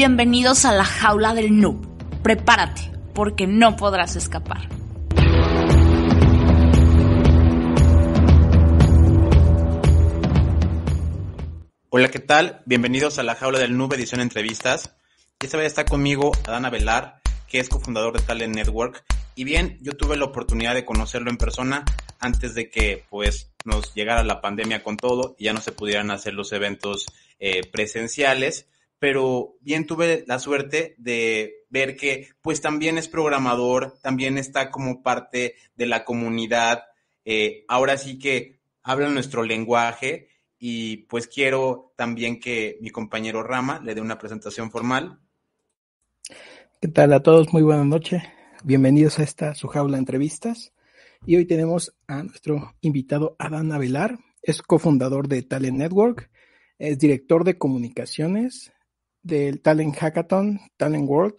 Bienvenidos a la jaula del noob. Prepárate, porque no podrás escapar. Hola, ¿qué tal? Bienvenidos a la jaula del noob edición entrevistas. Esta vez está conmigo Adana Velar, que es cofundador de Talent Network. Y bien, yo tuve la oportunidad de conocerlo en persona antes de que pues nos llegara la pandemia con todo y ya no se pudieran hacer los eventos eh, presenciales pero bien tuve la suerte de ver que pues también es programador, también está como parte de la comunidad, eh, ahora sí que habla nuestro lenguaje y pues quiero también que mi compañero Rama le dé una presentación formal. ¿Qué tal a todos? Muy buenas noches Bienvenidos a esta su jaula entrevistas. Y hoy tenemos a nuestro invitado Adán Avelar, es cofundador de Talent Network, es director de comunicaciones, del Talent Hackathon, Talent World,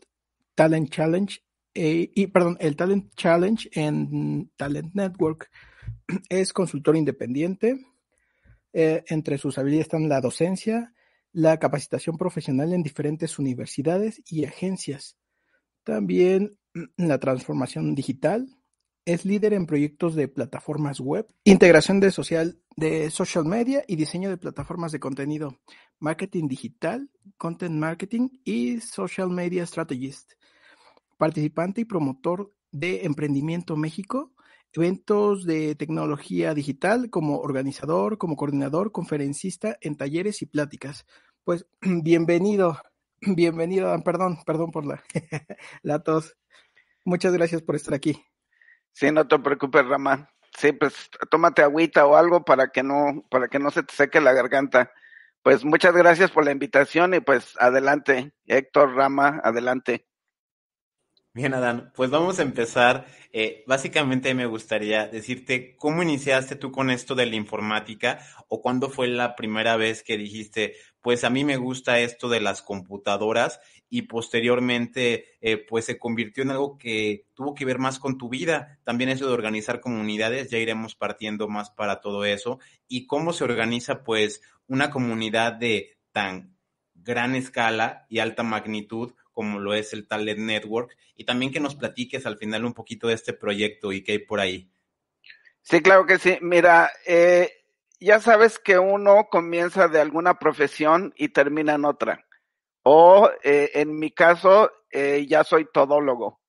Talent Challenge eh, y perdón, el Talent Challenge en Talent Network. Es consultor independiente. Eh, entre sus habilidades están la docencia, la capacitación profesional en diferentes universidades y agencias. También la transformación digital, es líder en proyectos de plataformas web, integración de social, de social media y diseño de plataformas de contenido, marketing digital, content marketing y social media strategist. Participante y promotor de Emprendimiento México, eventos de tecnología digital como organizador, como coordinador, conferencista en talleres y pláticas. Pues bienvenido, bienvenido, perdón, perdón por la, la tos. Muchas gracias por estar aquí. Sí, no te preocupes, Rama. Sí, pues tómate agüita o algo para que no, para que no se te seque la garganta. Pues muchas gracias por la invitación y pues adelante, Héctor Rama, adelante. Bien, Adán, pues vamos a empezar. Eh, básicamente me gustaría decirte cómo iniciaste tú con esto de la informática o cuándo fue la primera vez que dijiste, pues a mí me gusta esto de las computadoras y posteriormente eh, pues se convirtió en algo que tuvo que ver más con tu vida. También eso de organizar comunidades, ya iremos partiendo más para todo eso. Y cómo se organiza pues una comunidad de tan gran escala y alta magnitud como lo es el Talent Network, y también que nos platiques al final un poquito de este proyecto y qué hay por ahí. Sí, claro que sí. Mira, eh, ya sabes que uno comienza de alguna profesión y termina en otra. O eh, en mi caso, eh, ya soy todólogo,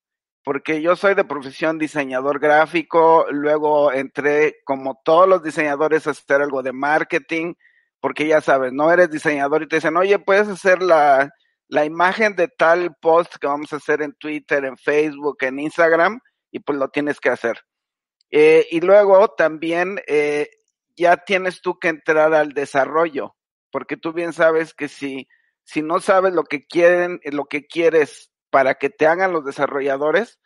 porque yo soy de profesión diseñador gráfico, luego entré como todos los diseñadores a hacer algo de marketing, porque ya sabes, no eres diseñador y te dicen, oye, puedes hacer la, la imagen de tal post que vamos a hacer en Twitter, en Facebook, en Instagram, y pues lo tienes que hacer. Eh, y luego también eh, ya tienes tú que entrar al desarrollo, porque tú bien sabes que si, si no sabes lo que quieren, eh, lo que quieres para que te hagan los desarrolladores,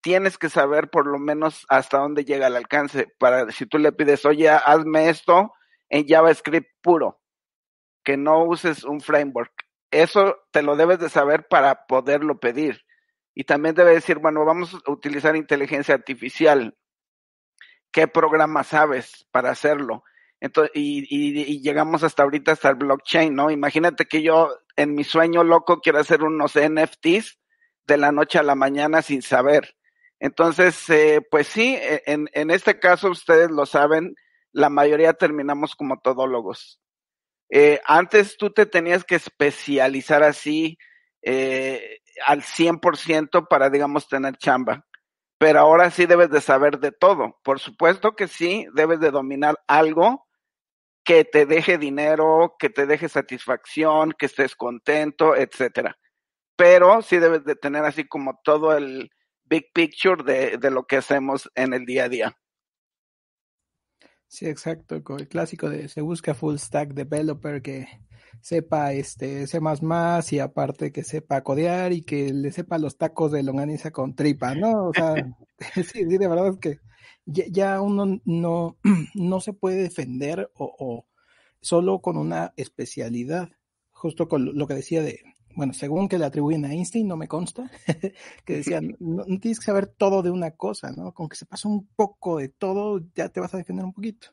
tienes que saber por lo menos hasta dónde llega el alcance. Para si tú le pides, oye, hazme esto en JavaScript puro, que no uses un framework. Eso te lo debes de saber para poderlo pedir. Y también debe decir, bueno, vamos a utilizar inteligencia artificial. ¿Qué programa sabes para hacerlo? Entonces, y, llegamos hasta ahorita hasta el blockchain, ¿no? Imagínate que yo en mi sueño loco quiero hacer unos NFTs de la noche a la mañana sin saber. Entonces, eh, pues sí, e, en, en este caso ustedes lo saben, la mayoría terminamos como todólogos. Eh, antes tú te tenías que especializar así eh, al 100% para, digamos, tener chamba. Pero ahora sí debes de saber de todo. Por supuesto que sí, debes de dominar algo que te deje dinero, que te deje satisfacción, que estés contento, etcétera. Pero sí debes de tener así como todo el big picture de lo que hacemos en el día a día. Sí, exacto, con el clásico de se busca full stack developer que sepa este C++ y aparte que sepa codear y que le sepa los tacos de longaniza con tripa, ¿no? O sea, sí, de verdad es que ya, uno no, no, se puede defender o, o, solo con una especialidad, justo con lo que decía de bueno, según que le atribuyen a Einstein, no me consta, que decían, no, tienes que saber todo de una cosa, ¿no? Con que se pasa un poco de todo, ya te vas a defender un poquito.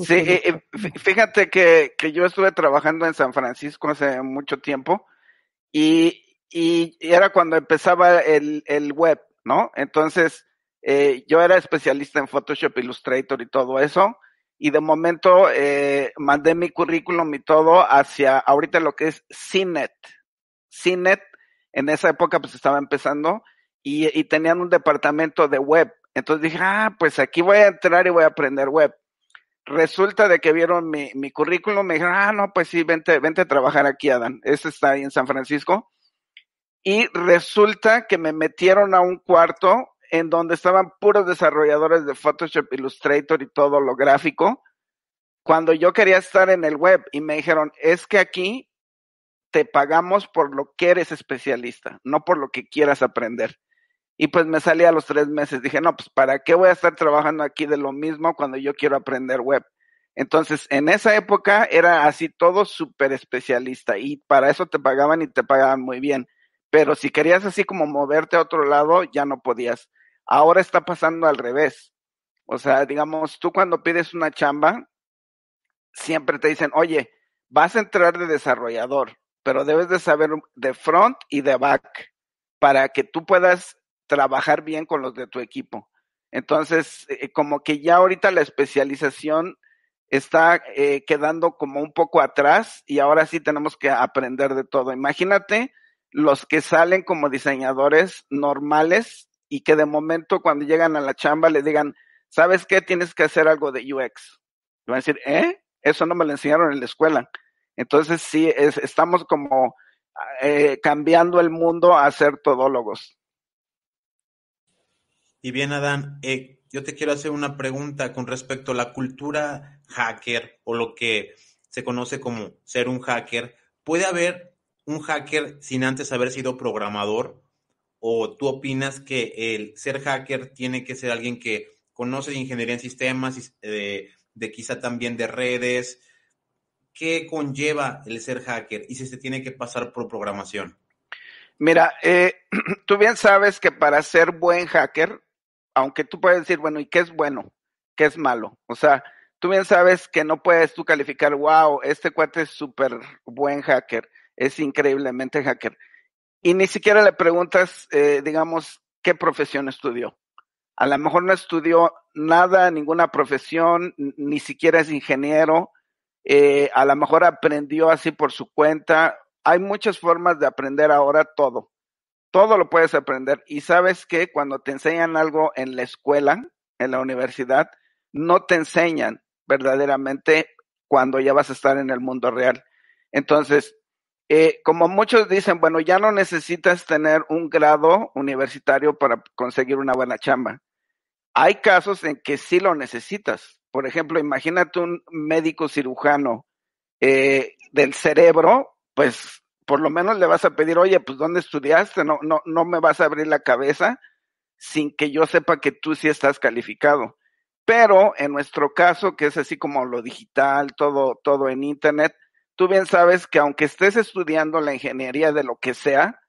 sí, eh, eh, fíjate que, yo estuve trabajando en San Francisco hace mucho tiempo y, era cuando empezaba el, web, ¿no? Entonces, eh, yo era especialista en Photoshop, Illustrator y todo eso y de momento mandé mi currículum y todo hacia ahorita lo que es CNET. CINET en esa época pues estaba empezando y, tenían un departamento de web. Entonces dije, ah, pues aquí voy a entrar y voy a aprender web. Resulta de que vieron mi, mi currículum, me dijeron, ah, no, pues sí, vente, vente a trabajar aquí, Adán. Este está ahí en San Francisco. Y resulta que me metieron a un cuarto en donde estaban puros desarrolladores de Photoshop, Illustrator y todo lo gráfico, cuando yo quería estar en el web y me dijeron, es que aquí te pagamos por lo que eres especialista, no por lo que quieras aprender. Y pues me salí a los tres meses. Dije, no, pues ¿para qué voy a estar trabajando aquí de lo mismo cuando yo quiero aprender web? Entonces, en esa época era así todo súper especialista y para eso te pagaban y te pagaban muy bien. Pero si querías así como moverte a otro lado, ya no podías. Ahora está pasando al revés. O sea, digamos, tú cuando pides una chamba, siempre te dicen, oye, vas a entrar de desarrollador, pero debes de saber de front y de back para que tú puedas trabajar bien con los de tu equipo. Entonces, eh, como que ya ahorita la especialización está eh, quedando como un poco atrás y ahora sí tenemos que aprender de todo. Imagínate los que salen como diseñadores normales y que de momento cuando llegan a la chamba le digan, ¿sabes qué? Tienes que hacer algo de UX. Y van a decir, ¿eh? Eso no me lo enseñaron en la escuela. Entonces sí, estamos como eh, cambiando el mundo a ser todólogos. Y bien, Adán, eh, yo te quiero hacer una pregunta con respecto a la cultura hacker o lo que se conoce como ser un hacker. ¿Puede haber un hacker sin antes haber sido programador? ¿O tú opinas que el ser hacker tiene que ser alguien que conoce ingeniería en sistemas, y eh, de quizá también de redes, qué conlleva el ser hacker y si se tiene que pasar por programación. Mira, eh, tú bien sabes que para ser buen hacker, aunque tú puedes decir, bueno, ¿y qué es bueno? ¿Qué es malo? O sea, tú bien sabes que no puedes tú calificar, wow, este cuate es súper buen hacker, es increíblemente hacker. Y ni siquiera le preguntas, eh, digamos, qué profesión estudió. A lo mejor no estudió nada, ninguna profesión, ni siquiera es ingeniero, eh, a lo mejor aprendió así por su cuenta. Hay muchas formas de aprender ahora todo. Todo lo puedes aprender. Y sabes que cuando te enseñan algo en la escuela, en la universidad, no te enseñan verdaderamente cuando ya vas a estar en el mundo real. Entonces, eh, como muchos dicen, bueno, ya no necesitas tener un grado universitario para conseguir una buena chamba. Hay casos en que sí lo necesitas, por ejemplo, imagínate un médico cirujano eh, del cerebro, pues por lo menos le vas a pedir, oye, pues ¿dónde estudiaste? No, no, no me vas a abrir la cabeza sin que yo sepa que tú sí estás calificado. Pero en nuestro caso, que es así como lo digital, todo, todo en internet, tú bien sabes que aunque estés estudiando la ingeniería de lo que sea,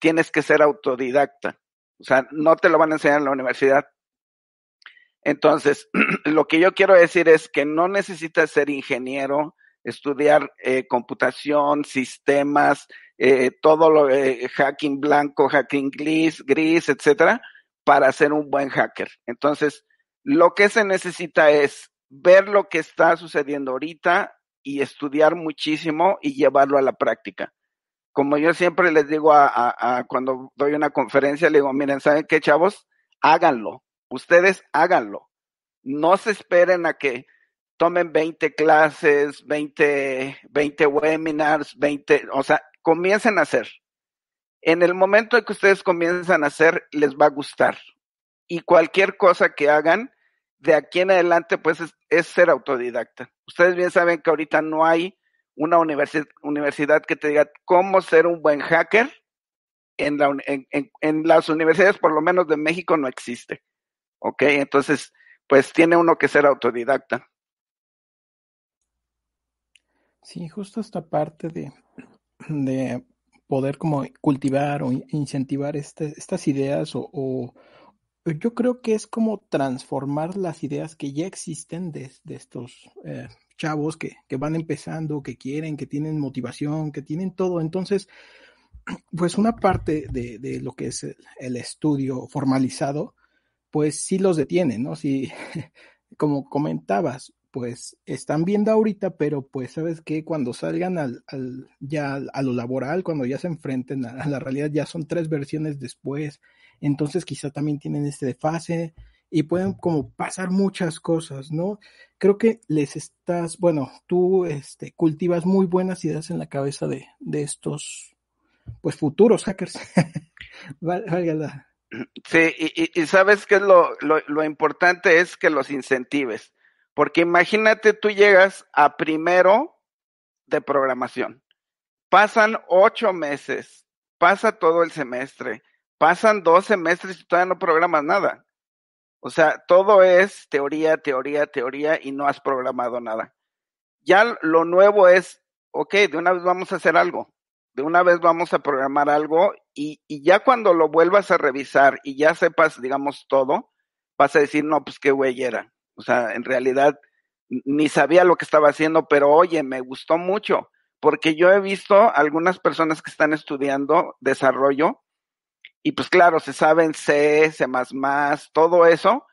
tienes que ser autodidacta. O sea, no te lo van a enseñar en la universidad, entonces, lo que yo quiero decir es que no necesitas ser ingeniero, estudiar eh, computación, sistemas, eh, todo lo eh, hacking blanco, hacking gris, gris, etcétera, para ser un buen hacker. Entonces, lo que se necesita es ver lo que está sucediendo ahorita y estudiar muchísimo y llevarlo a la práctica. Como yo siempre les digo a, cuando doy una conferencia, le digo, miren, ¿saben qué, chavos? Háganlo, Ustedes háganlo. No se esperen a que tomen 20 clases, 20, 20 webinars, 20, o sea, comiencen a hacer. En el momento en que ustedes comienzan a hacer, les va a gustar. Y cualquier cosa que hagan, de aquí en adelante, pues es, ser autodidacta. Ustedes bien saben que ahorita no hay una universidad que te diga cómo ser un buen hacker. en las universidades, por lo menos de México, no existe. ¿ok? Entonces, pues tiene uno que ser autodidacta. Sí, justo esta parte de, poder como cultivar o incentivar este, estas ideas o, yo creo que es como transformar las ideas que ya existen de, estos eh, chavos que, van empezando, que quieren, que tienen motivación, que tienen todo. Entonces, pues una parte de, lo que es el estudio formalizado pues sí los detienen, ¿no? Si como comentabas, pues están viendo ahorita, pero pues sabes que cuando salgan al, ya a lo laboral, cuando ya se enfrenten a, la realidad, ya son tres versiones después, entonces quizá también tienen este fase y pueden como pasar muchas cosas, ¿no? Creo que les estás, bueno, tú este, cultivas muy buenas ideas en la cabeza de, de estos, pues futuros hackers, Sí, y, sabes que lo, lo, lo importante es que los incentives, porque imagínate tú llegas a primero de programación, pasan ocho meses, pasa todo el semestre, pasan dos semestres y todavía no programas nada. O sea, todo es teoría, teoría, teoría y no has programado nada. Ya lo nuevo es, ok, de una vez vamos a hacer algo, de una vez vamos a programar algo y, ya cuando lo vuelvas a revisar y ya sepas, digamos, todo, vas a decir, no, pues qué güey era. O sea, en realidad ni sabía lo que estaba haciendo, pero oye, me gustó mucho, porque yo he visto algunas personas que están estudiando desarrollo y pues claro, se saben C, C++, todo eso,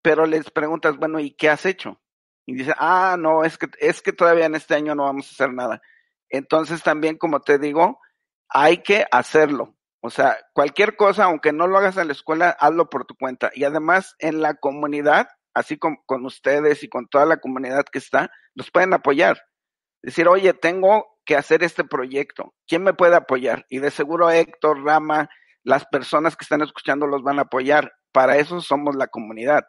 pero les preguntas, bueno, ¿y qué has hecho? Y dice, ah, no, es que, es que todavía en este año no vamos a hacer nada. Entonces también, como te digo, hay que hacerlo. O sea, cualquier cosa, aunque no lo hagas en la escuela, hazlo por tu cuenta. Y además, en la comunidad, así como con ustedes y con toda la comunidad que está, nos pueden apoyar. Decir, oye, tengo que hacer este proyecto. ¿Quién me puede apoyar? Y de seguro Héctor, Rama, las personas que están escuchando los van a apoyar. Para eso somos la comunidad.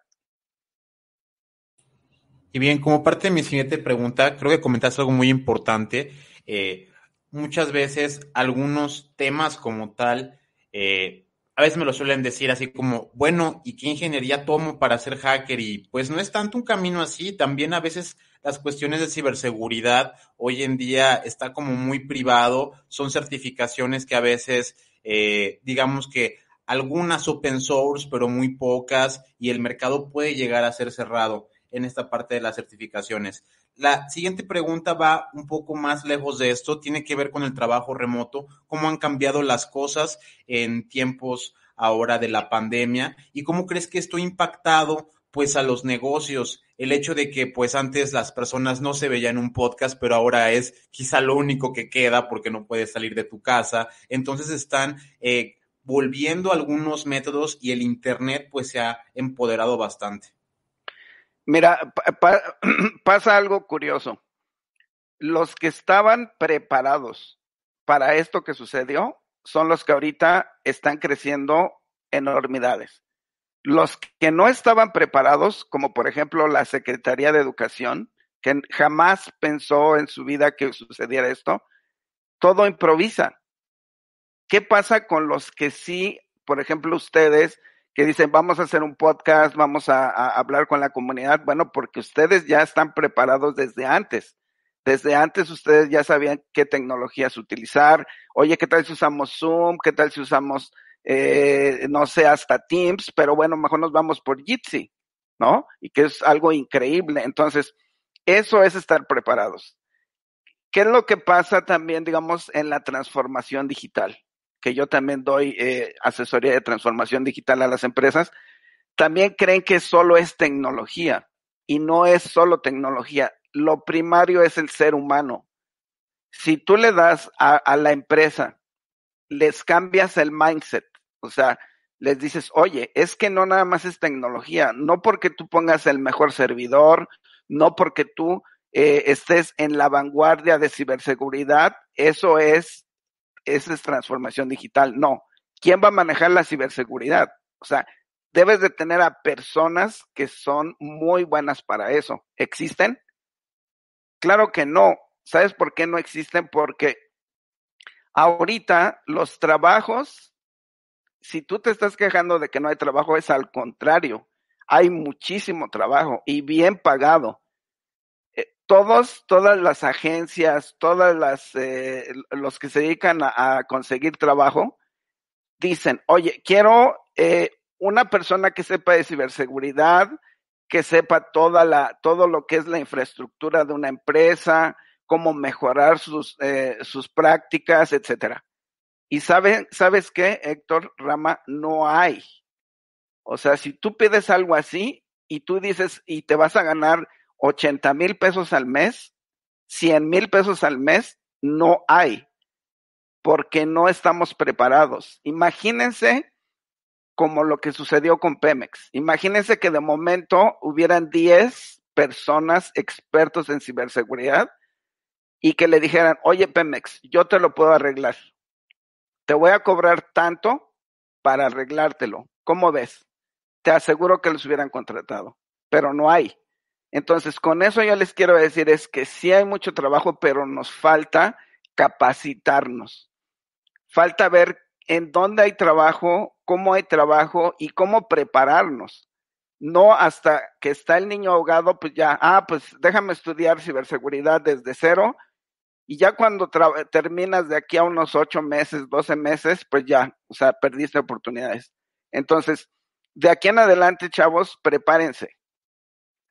Y bien, como parte de mi siguiente pregunta, creo que comentaste algo muy importante. Eh, muchas veces algunos temas como tal, eh, a veces me lo suelen decir así como, bueno, ¿y qué ingeniería tomo para ser hacker? Y pues no es tanto un camino así, también a veces las cuestiones de ciberseguridad hoy en día está como muy privado, son certificaciones que a veces, eh, digamos que algunas open source, pero muy pocas, y el mercado puede llegar a ser cerrado en esta parte de las certificaciones. La siguiente pregunta va un poco más lejos de esto, tiene que ver con el trabajo remoto, cómo han cambiado las cosas en tiempos ahora de la pandemia y cómo crees que esto ha impactado pues a los negocios, el hecho de que pues antes las personas no se veían un podcast, pero ahora es quizá lo único que queda porque no puedes salir de tu casa, entonces están eh, volviendo algunos métodos y el Internet pues se ha empoderado bastante. Mira, pasa algo curioso. Los que estaban preparados para esto que sucedió son los que ahorita están creciendo enormidades. Los que no estaban preparados, como por ejemplo la Secretaría de Educación, que jamás pensó en su vida que sucediera esto, todo improvisa. ¿Qué pasa con los que sí, por ejemplo, ustedes que dicen, vamos a hacer un podcast, vamos a, hablar con la comunidad. Bueno, porque ustedes ya están preparados desde antes. Desde antes ustedes ya sabían qué tecnologías utilizar. Oye, ¿qué tal si usamos Zoom? ¿Qué tal si usamos, eh, no sé, hasta Teams? Pero bueno, mejor nos vamos por Jitsi, ¿no? Y que es algo increíble. Entonces, eso es estar preparados. ¿Qué es lo que pasa también, digamos, en la transformación digital? que yo también doy eh, asesoría de transformación digital a las empresas, también creen que solo es tecnología y no es solo tecnología. Lo primario es el ser humano. Si tú le das a, la empresa, les cambias el mindset, o sea, les dices, oye, es que no nada más es tecnología, no porque tú pongas el mejor servidor, no porque tú eh, estés en la vanguardia de ciberseguridad, eso es esa es transformación digital. No. ¿Quién va a manejar la ciberseguridad? O sea, debes de tener a personas que son muy buenas para eso. ¿Existen? Claro que no. ¿Sabes por qué no existen? Porque ahorita los trabajos, si tú te estás quejando de que no hay trabajo, es al contrario. Hay muchísimo trabajo y bien pagado todos, todas las agencias, todas las, eh, los que se dedican a, conseguir trabajo, dicen, oye, quiero eh, una persona que sepa de ciberseguridad, que sepa toda la, todo lo que es la infraestructura de una empresa, cómo mejorar sus, eh, sus prácticas, etcétera. Y saben, sabes qué, Héctor Rama, no hay. O sea, si tú pides algo así y tú dices y te vas a ganar 80 mil pesos al mes, 100 mil pesos al mes, no hay, porque no estamos preparados. Imagínense como lo que sucedió con Pemex. Imagínense que de momento hubieran 10 personas expertos en ciberseguridad y que le dijeran, oye Pemex, yo te lo puedo arreglar. Te voy a cobrar tanto para arreglártelo. ¿Cómo ves? Te aseguro que los hubieran contratado, pero no hay. Entonces, con eso yo les quiero decir es que sí hay mucho trabajo, pero nos falta capacitarnos. Falta ver en dónde hay trabajo, cómo hay trabajo y cómo prepararnos. No hasta que está el niño ahogado, pues ya, ah, pues déjame estudiar ciberseguridad desde cero. Y ya cuando terminas de aquí a unos ocho meses, doce meses, pues ya, o sea, perdiste oportunidades. Entonces, de aquí en adelante, chavos, prepárense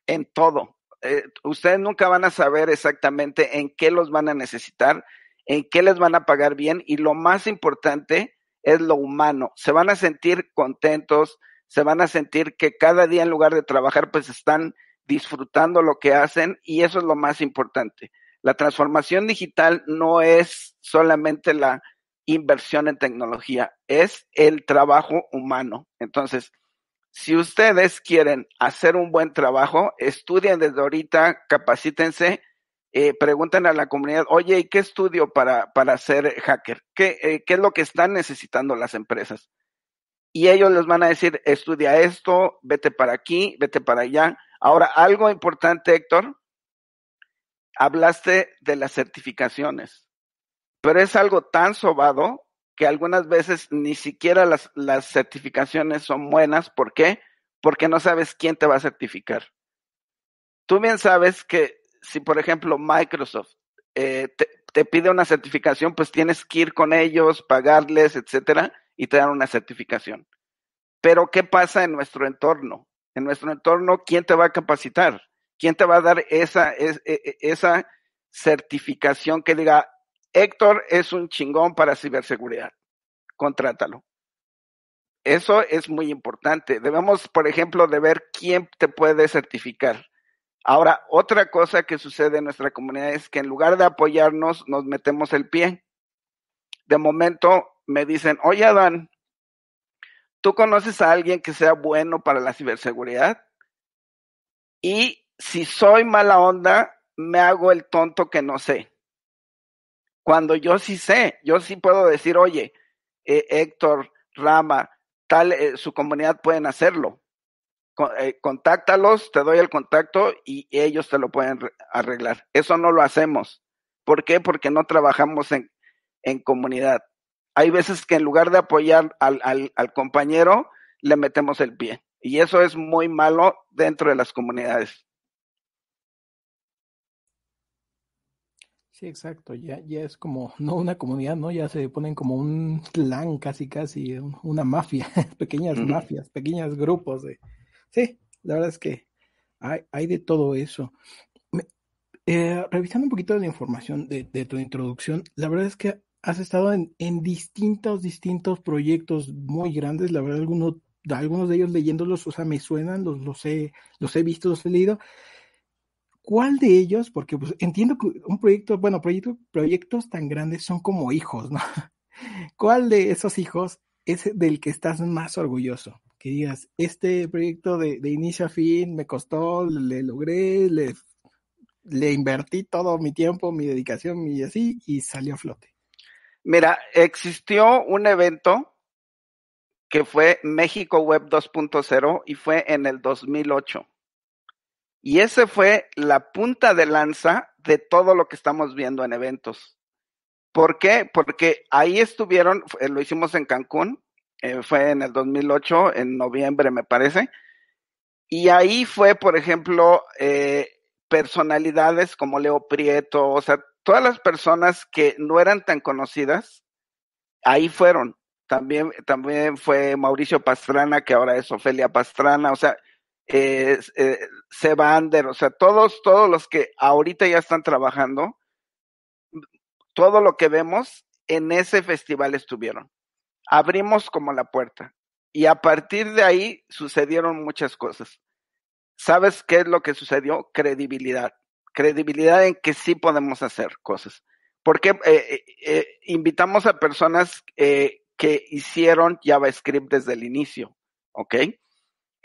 en todo. Eh, ustedes nunca van a saber exactamente en qué los van a necesitar, en qué les van a pagar bien y lo más importante es lo humano. Se van a sentir contentos, se van a sentir que cada día en lugar de trabajar pues están disfrutando lo que hacen y eso es lo más importante. La transformación digital no es solamente la inversión en tecnología, es el trabajo humano. Entonces, si ustedes quieren hacer un buen trabajo, estudien desde ahorita, capacítense, eh, pregunten a la comunidad, oye, ¿y qué estudio para, para ser hacker? ¿Qué, eh, ¿Qué es lo que están necesitando las empresas? Y ellos les van a decir, estudia esto, vete para aquí, vete para allá. Ahora, algo importante, Héctor, hablaste de las certificaciones, pero es algo tan sobado que algunas veces ni siquiera las, certificaciones son buenas. ¿Por qué? Porque no sabes quién te va a certificar. Tú bien sabes que si, por ejemplo, Microsoft eh, te, pide una certificación, pues tienes que ir con ellos, pagarles, etcétera, y te dan una certificación. Pero, ¿qué pasa en nuestro entorno? En nuestro entorno, ¿quién te va a capacitar? ¿Quién te va a dar esa, e, e, esa certificación que diga, Héctor es un chingón para ciberseguridad. Contrátalo. Eso es muy importante. Debemos, por ejemplo, de ver quién te puede certificar. Ahora, otra cosa que sucede en nuestra comunidad es que en lugar de apoyarnos, nos metemos el pie. De momento me dicen, oye Adán, ¿tú conoces a alguien que sea bueno para la ciberseguridad? Y si soy mala onda, me hago el tonto que no sé. Cuando yo sí sé, yo sí puedo decir, oye, eh, Héctor, Rama, tal, eh, su comunidad pueden hacerlo. Eh, contáctalos, te doy el contacto y ellos te lo pueden arreglar. Eso no lo hacemos. ¿Por qué? Porque no trabajamos en, en comunidad. Hay veces que en lugar de apoyar al, al compañero, le metemos el pie. Y eso es muy malo dentro de las comunidades. Sí, exacto, ya, ya es como, no una comunidad, ¿no? Ya se ponen como un clan casi, casi, una mafia, pequeñas mafias, pequeños grupos. De... Sí, la verdad es que hay, de todo eso. Eh, revisando un poquito de la información de, tu introducción, la verdad es que has estado en, distintos, distintos proyectos muy grandes, la verdad algunos algunos de ellos leyéndolos, o sea, me suenan, los, los, he, los he visto, los he leído, ¿Cuál de ellos? Porque pues, entiendo que un proyecto, bueno, proyectos tan grandes son como hijos, ¿no? ¿Cuál de esos hijos es del que estás más orgulloso? Que digas, este proyecto de, inicio a fin me costó, le, logré, le, le invertí todo mi tiempo, mi dedicación, y así, y salió a flote. Mira, existió un evento que fue México Web 2.0 y fue en el 2008. Y ese fue la punta de lanza de todo lo que estamos viendo en eventos. ¿Por qué? Porque ahí estuvieron, eh, lo hicimos en Cancún, eh, fue en el 2008, en noviembre me parece, y ahí fue, por ejemplo, eh, personalidades como Leo Prieto, o sea, todas las personas que no eran tan conocidas, ahí fueron. También, también fue Mauricio Pastrana, que ahora es Ofelia Pastrana, o sea, eh, eh, Sebander, o sea, todos, todos los que ahorita ya están trabajando, todo lo que vemos en ese festival estuvieron. Abrimos como la puerta y a partir de ahí sucedieron muchas cosas. ¿Sabes qué es lo que sucedió? Credibilidad. Credibilidad en que sí podemos hacer cosas. Porque eh, eh, eh, invitamos a personas que hicieron JavaScript desde el inicio, ¿ok?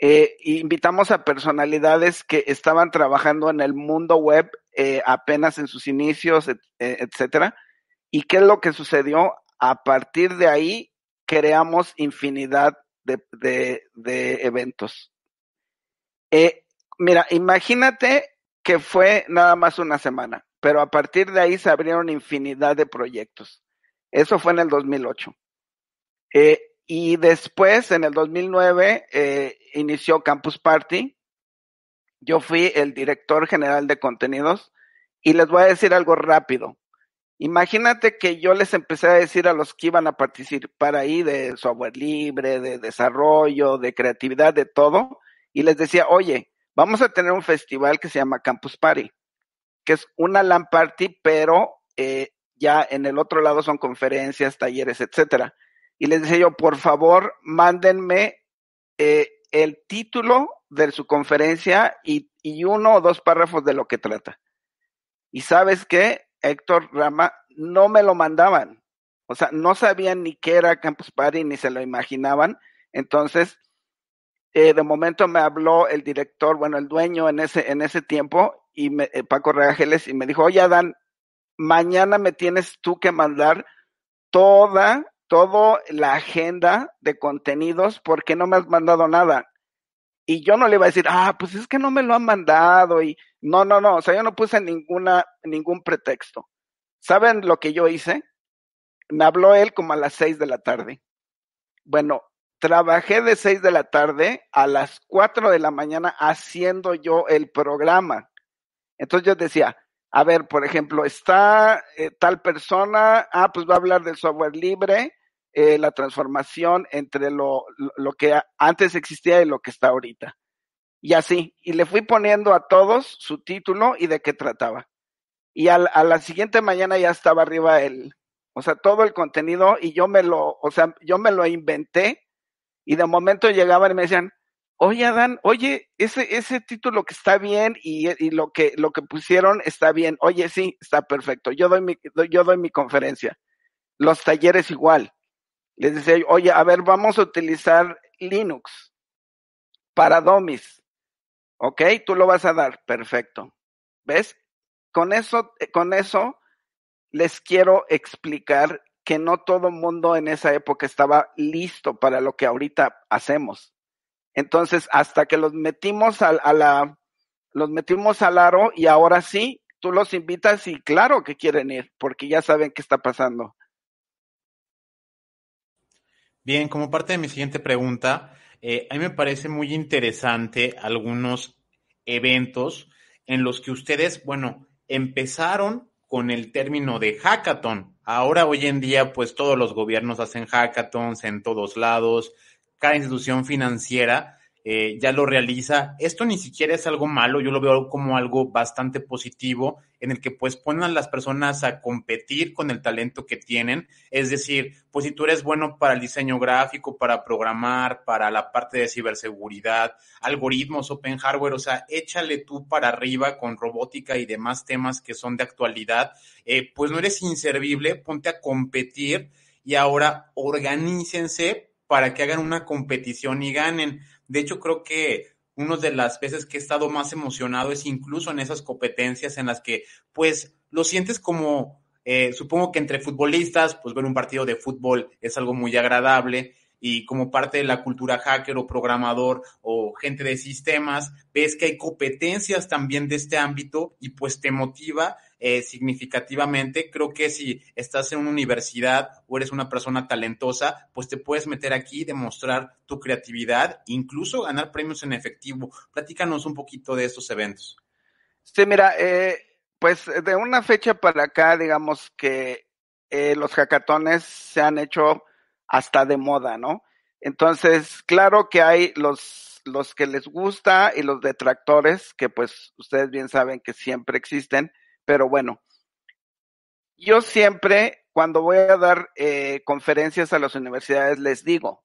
Eh, invitamos a personalidades que estaban trabajando en el mundo web eh, apenas en sus inicios, eh, etcétera. ¿Y qué es lo que sucedió? A partir de ahí creamos infinidad de, eventos. mira, imagínate que fue nada más una semana, pero a partir de ahí se abrieron infinidad de proyectos. Eso fue en el 2008. Y después, en el 2009, eh, inició Campus Party. Yo fui el director general de contenidos y les voy a decir algo rápido. Imagínate que yo les empecé a decir a los que iban a participar ahí de software libre, de desarrollo, de creatividad, de todo, y les decía, oye, vamos a tener un festival que se llama Campus Party, que es una LAN party, pero eh, ya en el otro lado son conferencias, talleres, etcétera y les decía yo, por favor, mándenme eh, el título de su conferencia y, uno o dos párrafos de lo que trata. Y sabes qué, Héctor Rama, no me lo mandaban. O sea, no sabían ni qué era Campus Party, ni se lo imaginaban. Entonces, eh, de momento me habló el director, bueno, el dueño en ese, en ese tiempo, y me, eh, Paco Reágeles, y me dijo, oye, Adán, mañana me tienes tú que mandar toda toda la agenda de contenidos porque no me has mandado nada. Y yo no le iba a decir, ah, pues es que no me lo han mandado y no, no, no, o sea, yo no puse ninguna, ningún pretexto. ¿Saben lo que yo hice? Me habló él como a las seis de la tarde. Bueno, trabajé de seis de la tarde a las cuatro de la mañana haciendo yo el programa. Entonces yo decía, a ver, por ejemplo, está eh, tal persona, ah, pues va a hablar del software libre, eh, la transformación entre lo, que antes existía y lo que está ahorita. Y así, y le fui poniendo a todos su título y de qué trataba. Y a la siguiente mañana ya estaba arriba el, o sea, todo el contenido y yo me lo, o sea, yo me lo inventé y de momento llegaban y me decían, oye Adán, oye, ese, ese título que está bien y, lo que lo que pusieron está bien, oye, sí, está perfecto, yo doy mi, yo doy mi conferencia. Los talleres igual. Les decía, oye, a ver, vamos a utilizar Linux para domis. Ok, tú lo vas a dar, perfecto. ¿Ves? Con eso, eh, con eso les quiero explicar que no todo mundo en esa época estaba listo para lo que ahorita hacemos entonces, hasta que los metimos a la, los metimos al aro y ahora sí, tú los invitas y claro que quieren ir, porque ya saben qué está pasando. Bien, como parte de mi siguiente pregunta, eh, a mí me parece muy interesante algunos eventos en los que ustedes, bueno, empezaron con el término de hackathon. Ahora, hoy en día, pues todos los gobiernos hacen hackathons en todos lados, cada institución financiera eh, ya lo realiza. Esto ni siquiera es algo malo, yo lo veo como algo bastante positivo en el que pues ponen a las personas a competir con el talento que tienen. Es decir, pues si tú eres bueno para el diseño gráfico, para programar, para la parte de ciberseguridad, algoritmos, open hardware, o sea, échale tú para arriba con robótica y demás temas que son de actualidad, eh, pues no eres inservible, ponte a competir y ahora organícense para que hagan una competición y ganen. De hecho, creo que una de las veces que he estado más emocionado es incluso en esas competencias en las que, pues, lo sientes como, eh, supongo que entre futbolistas, pues ver un partido de fútbol es algo muy agradable y como parte de la cultura hacker o programador o gente de sistemas, ves que hay competencias también de este ámbito y pues te motiva eh, significativamente. Creo que si estás en una universidad o eres una persona talentosa, pues te puedes meter aquí, demostrar tu creatividad, incluso ganar premios en efectivo. Platícanos un poquito de estos eventos. Sí, mira, eh, pues de una fecha para acá, digamos que eh, los hackatones se han hecho hasta de moda, ¿no? Entonces, claro que hay los, los que les gusta y los detractores, que pues ustedes bien saben que siempre existen, pero bueno, yo siempre cuando voy a dar eh, conferencias a las universidades les digo,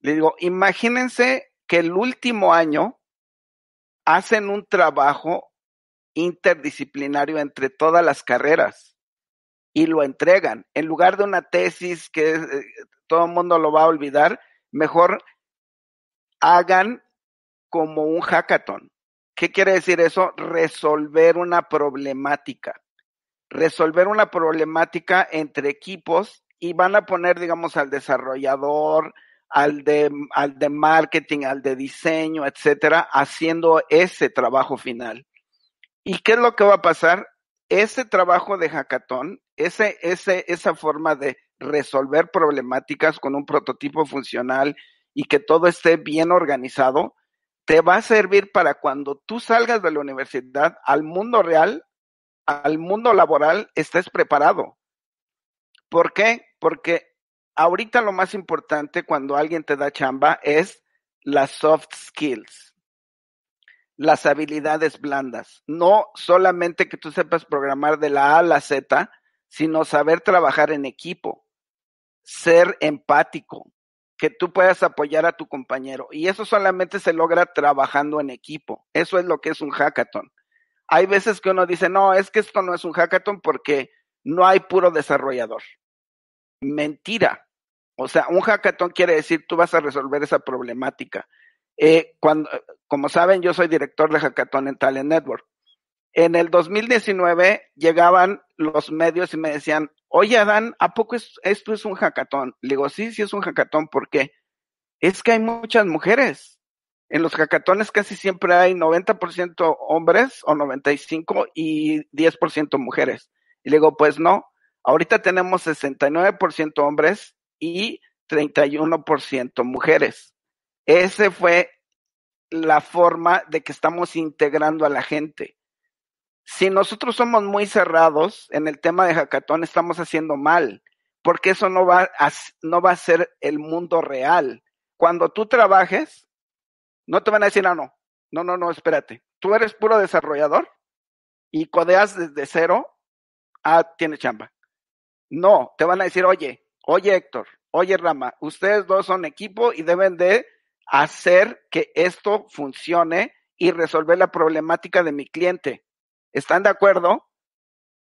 les digo, imagínense que el último año hacen un trabajo interdisciplinario entre todas las carreras y lo entregan. En lugar de una tesis que eh, todo el mundo lo va a olvidar, mejor hagan como un hackathon. ¿Qué quiere decir eso? Resolver una problemática. Resolver una problemática entre equipos y van a poner, digamos, al desarrollador, al de, marketing, al de diseño, etcétera, haciendo ese trabajo final. ¿Y qué es lo que va a pasar? Ese trabajo de hackathon, ese, ese, esa forma de resolver problemáticas con un prototipo funcional y que todo esté bien organizado, te va a servir para cuando tú salgas de la universidad al mundo real, al mundo laboral, estés preparado. ¿Por qué? Porque ahorita lo más importante cuando alguien te da chamba es las soft skills, las habilidades blandas. No solamente que tú sepas programar de la A a la Z, sino saber trabajar en equipo, ser empático, que tú puedas apoyar a tu compañero. Y eso solamente se logra trabajando en equipo. Eso es lo que es un hackathon. Hay veces que uno dice, no, es que esto no es un hackathon porque no hay puro desarrollador. Mentira. O sea, un hackathon quiere decir tú vas a resolver esa problemática. Eh, cuando, como saben, yo soy director de hackathon en Talent Network. En el 2019 llegaban los medios y me decían, oye Adán, ¿a poco esto es un jacatón? Le digo, sí, sí es un jacatón, ¿por qué? Es que hay muchas mujeres. En los jacatones casi siempre hay 90% hombres o 95 y 10% mujeres. Y le digo, pues no, ahorita tenemos 69% hombres y 31% mujeres. Ese fue la forma de que estamos integrando a la gente si nosotros somos muy cerrados en el tema de hackathon, estamos haciendo mal, porque eso no va a, no va a ser el mundo real. Cuando tú trabajes, no te van a decir, ah, no, no, no, no, espérate. Tú eres puro desarrollador y codeas desde cero, ah, tiene chamba. No, te van a decir, oye, oye Héctor, oye Rama, ustedes dos son equipo y deben de hacer que esto funcione y resolver la problemática de mi cliente. ¿Están de acuerdo?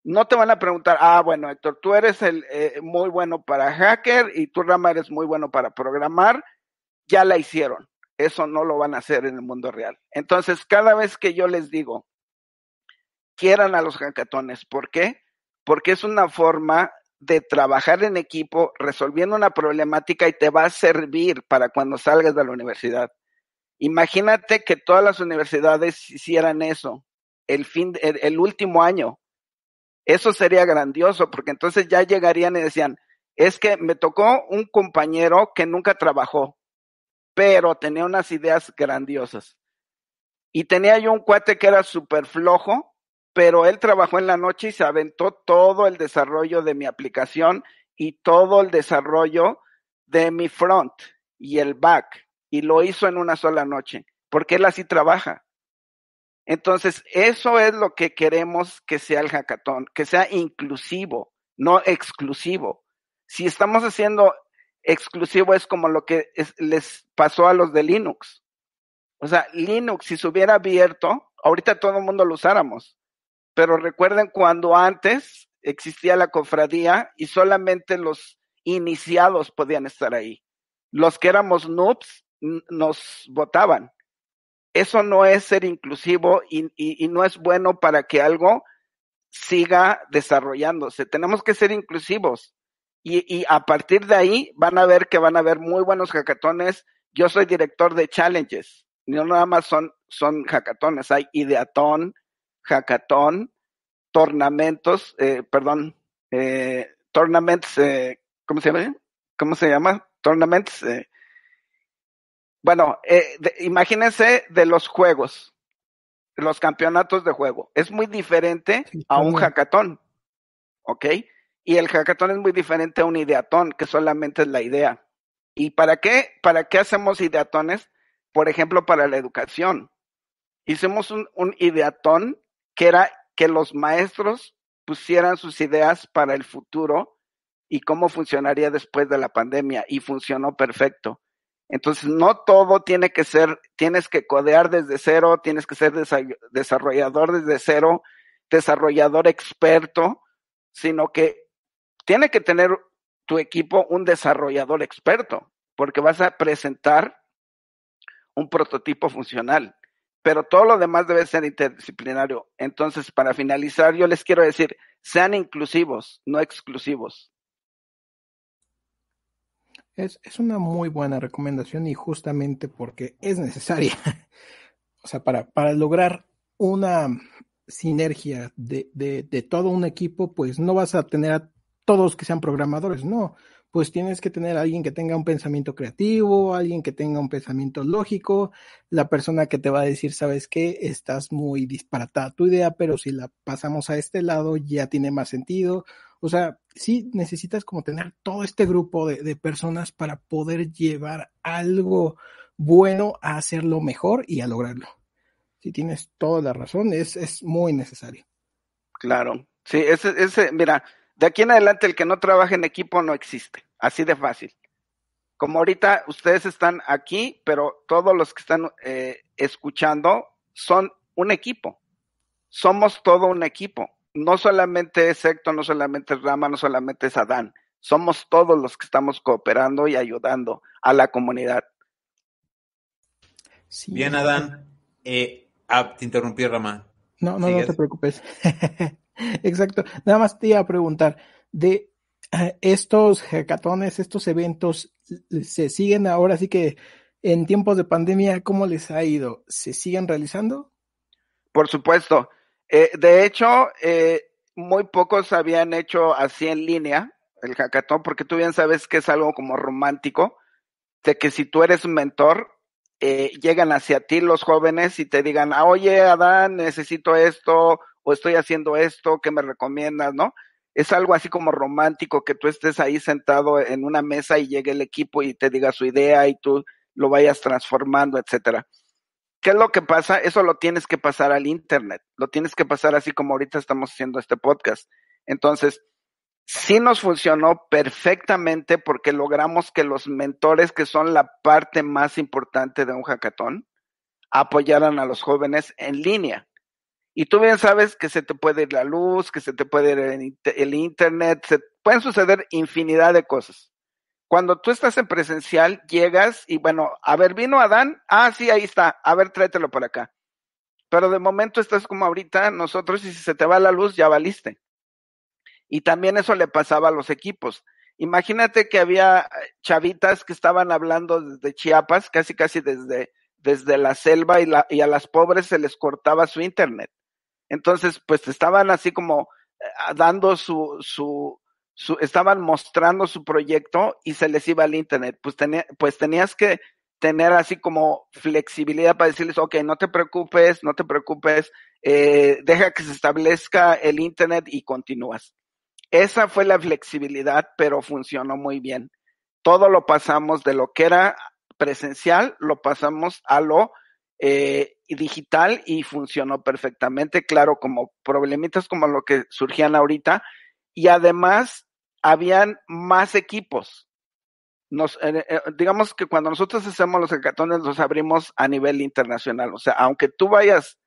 No te van a preguntar, ah, bueno, Héctor, tú eres el, eh, muy bueno para hacker y tu Rama, eres muy bueno para programar. Ya la hicieron. Eso no lo van a hacer en el mundo real. Entonces, cada vez que yo les digo, quieran a los hackatones, ¿por qué? Porque es una forma de trabajar en equipo, resolviendo una problemática y te va a servir para cuando salgas de la universidad. Imagínate que todas las universidades hicieran eso el fin, el, último año. Eso sería grandioso, porque entonces ya llegarían y decían, es que me tocó un compañero que nunca trabajó, pero tenía unas ideas grandiosas. Y tenía yo un cuate que era súper flojo, pero él trabajó en la noche y se aventó todo el desarrollo de mi aplicación y todo el desarrollo de mi front y el back. Y lo hizo en una sola noche, porque él así trabaja. Entonces, eso es lo que queremos que sea el hackathon, que sea inclusivo, no exclusivo. Si estamos haciendo exclusivo es como lo que les pasó a los de Linux. O sea, Linux, si se hubiera abierto, ahorita todo el mundo lo usáramos. Pero recuerden cuando antes existía la cofradía y solamente los iniciados podían estar ahí. Los que éramos noobs nos votaban eso no es ser inclusivo y, no es bueno para que algo siga desarrollándose. Tenemos que ser inclusivos. Y, a partir de ahí van a ver que van a haber muy buenos hackatones. Yo soy director de challenges. No nada más son, son hackatones. Hay ideatón, hackatón, tornamentos, eh, perdón, eh, tournaments, eh, ¿cómo se llama? ¿Cómo se llama? Tournaments, eh, bueno, eh, imagínense de los juegos, los campeonatos de juego. Es muy diferente a un hackathon, ¿ok? Y el hackathon es muy diferente a un ideatón, que solamente es la idea. ¿Y para qué? ¿Para qué hacemos ideatones? Por ejemplo, para la educación. Hicimos un, un ideatón que era que los maestros pusieran sus ideas para el futuro y cómo funcionaría después de la pandemia y funcionó perfecto. Entonces, no todo tiene que ser, tienes que codear desde cero, tienes que ser desarrollador desde cero, desarrollador experto, sino que tiene que tener tu equipo un desarrollador experto, porque vas a presentar un prototipo funcional, pero todo lo demás debe ser interdisciplinario. Entonces, para finalizar, yo les quiero decir, sean inclusivos, no exclusivos. Es, una muy buena recomendación y justamente porque es necesaria. o sea, para, para lograr una sinergia de, de, todo un equipo, pues no vas a tener a todos que sean programadores, no. Pues tienes que tener a alguien que tenga un pensamiento creativo, alguien que tenga un pensamiento lógico, la persona que te va a decir, sabes qué, estás muy disparatada tu idea, pero si la pasamos a este lado ya tiene más sentido. O sea, sí necesitas como tener todo este grupo de, personas para poder llevar algo bueno a hacerlo mejor y a lograrlo. Si tienes toda la razón, es, muy necesario. Claro, sí, ese, ese, mira, de aquí en adelante el que no trabaja en equipo no existe, así de fácil. Como ahorita ustedes están aquí, pero todos los que están eh, escuchando son un equipo. Somos todo un equipo no solamente es Héctor, no solamente es Rama, no solamente es Adán. Somos todos los que estamos cooperando y ayudando a la comunidad. Bien, Adán. Eh, ah, te interrumpí, Rama. No, no, no te preocupes. Exacto. Nada más te iba a preguntar, de eh, estos hackatones, estos eventos, ¿se siguen ahora Así que en tiempos de pandemia, cómo les ha ido? ¿Se siguen realizando? Por supuesto. Eh, de hecho, eh, muy pocos habían hecho así en línea el hackathon, porque tú bien sabes que es algo como romántico, de que si tú eres un mentor, eh, llegan hacia ti los jóvenes y te digan, ah, oye, Adán, necesito esto, o estoy haciendo esto, ¿qué me recomiendas? ¿No? Es algo así como romántico que tú estés ahí sentado en una mesa y llegue el equipo y te diga su idea y tú lo vayas transformando, etcétera. ¿Qué es lo que pasa? Eso lo tienes que pasar al Internet, lo tienes que pasar así como ahorita estamos haciendo este podcast. Entonces, sí nos funcionó perfectamente porque logramos que los mentores, que son la parte más importante de un hackathon, apoyaran a los jóvenes en línea. Y tú bien sabes que se te puede ir la luz, que se te puede ir el, Internet, se, pueden suceder infinidad de cosas. Cuando tú estás en presencial, llegas y bueno, a ver, vino Adán, ah, sí, ahí está, a ver, tráetelo por acá. Pero de momento estás como ahorita nosotros y si se te va la luz, ya valiste. Y también eso le pasaba a los equipos. Imagínate que había eh, chavitas que estaban hablando desde Chiapas, casi casi desde, desde la selva y, y a las pobres se les cortaba su internet. Entonces, pues estaban así como eh, dando su, estaban mostrando su proyecto y se les iba al internet. Pues, pues tenías que tener así como flexibilidad para decirles, ok, no te preocupes, no te preocupes, eh, deja que se establezca el internet y continúas. Esa fue la flexibilidad, pero funcionó muy bien. Todo lo pasamos de lo que era presencial, lo pasamos a lo eh, digital y funcionó perfectamente. Claro, como problemitas como lo que surgían ahorita, y además habían más equipos. Nos, eh, eh, digamos que cuando nosotros hacemos los hecatones los abrimos a nivel internacional. O sea, aunque tú vayas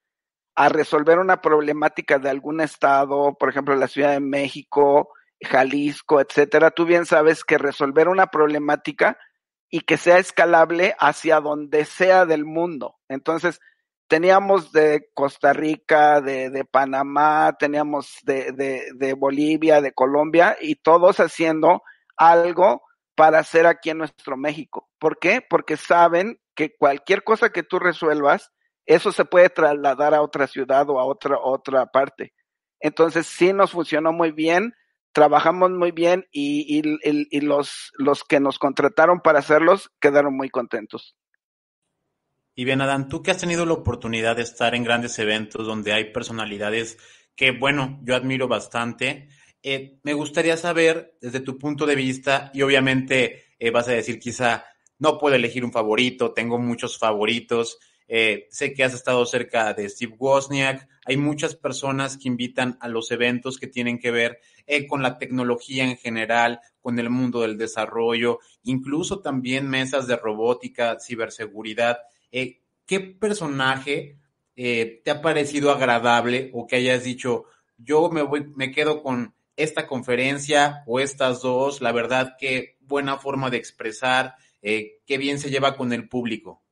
a resolver una problemática de algún estado, por ejemplo, la Ciudad de México, Jalisco, etcétera, tú bien sabes que resolver una problemática y que sea escalable hacia donde sea del mundo. Entonces, teníamos de Costa Rica, de, Panamá, teníamos de, Bolivia, de Colombia, y todos haciendo algo para hacer aquí en nuestro México. ¿Por qué? Porque saben que cualquier cosa que tú resuelvas, eso se puede trasladar a otra ciudad o a otra, otra parte. Entonces sí nos funcionó muy bien, trabajamos muy bien y, y los, los que nos contrataron para hacerlos quedaron muy contentos. Y bien, Adán, tú que has tenido la oportunidad de estar en grandes eventos donde hay personalidades que, bueno, yo admiro bastante, eh, me gustaría saber desde tu punto de vista, y obviamente eh, vas a decir quizá, no puedo elegir un favorito, tengo muchos favoritos, eh, sé que has estado cerca de Steve Wozniak. Hay muchas personas que invitan a los eventos que tienen que ver con la tecnología en general, con el mundo del desarrollo, incluso también mesas de robótica, ciberseguridad. Eh, ¿qué personaje eh, te ha parecido agradable o que hayas dicho, yo me, me quedo con esta conferencia o estas dos? La verdad, qué buena forma de expresar, eh, qué bien se lleva con el público.